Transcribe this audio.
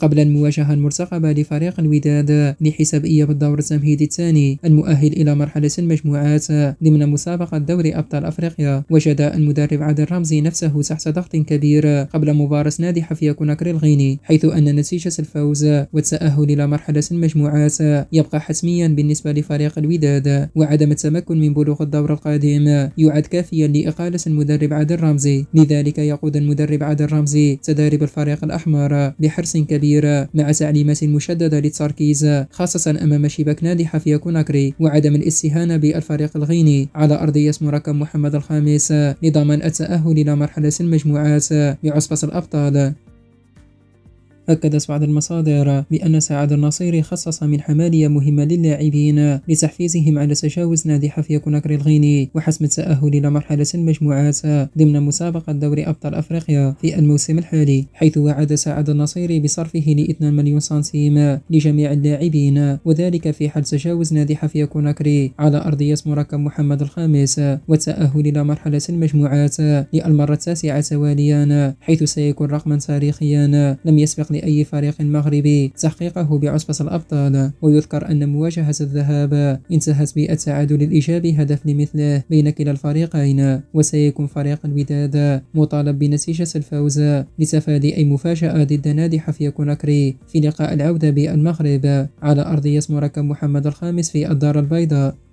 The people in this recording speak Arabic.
قبل المواجهة المرتقبة لفريق الوداد لحسابية بالدور التمهيدي الثاني المؤهل إلى مرحلة المجموعات ضمن مسابقة دوري أبطال أفريقيا وجد المدرب عادل رمزي نفسه تحت ضغط كبير قبل مباراة نادي في كوناكري الغيني حيث أن نتيجة الفوز والتأهل إلى مرحلة المجموعات يبقى حتميا بالنسبة لفريق الوداد وعدم التمكن من بلوغ الدور القادم يعد كافيا لإقالة المدرب عادل رمزي لذلك يقود المدرب عادل رمزي تدارب الفريق الأحمر بحرص كبير كبير مع تعليمات مشددة للتركيز خاصة أمام شباك نادحة في كوناكري وعدم الاستهانة بالفريق الغيني على أرضية مركب محمد الخامس نظاما التأهل إلى مرحلة المجموعات بعصبة الأبطال أكدت بعض المصادر بأن سعد النصيري خصص من حمالية مهمة للاعبين لتحفيزهم على تجاوز نادي حفية كوناكري الغيني وحسم التأهل إلى مرحلة المجموعات ضمن مسابقة دوري أبطال أفريقيا في الموسم الحالي حيث وعد سعد النصيري بصرفه ل 2 مليون سنتيم لجميع اللاعبين وذلك في حال تجاوز نادي حفية كوناكري على أرضية مركب محمد الخامس والتأهل إلى مرحلة المجموعات للمرة التاسعة تواليا حيث سيكون رقما تاريخيا لم يسبق لأي فريق مغربي تحقيقه بعصبة الأبطال ويذكر أن مواجهة الذهاب انتهت بالتعادل الإيجابي هدف لمثله بين كلا الفريقين وسيكون فريق الوداد مطالب بنتيجة الفوز لتفادي أي مفاجأة ضد نادي حفية كوناكري في لقاء العودة بالمغرب على أرضية مركب محمد الخامس في الدار البيضاء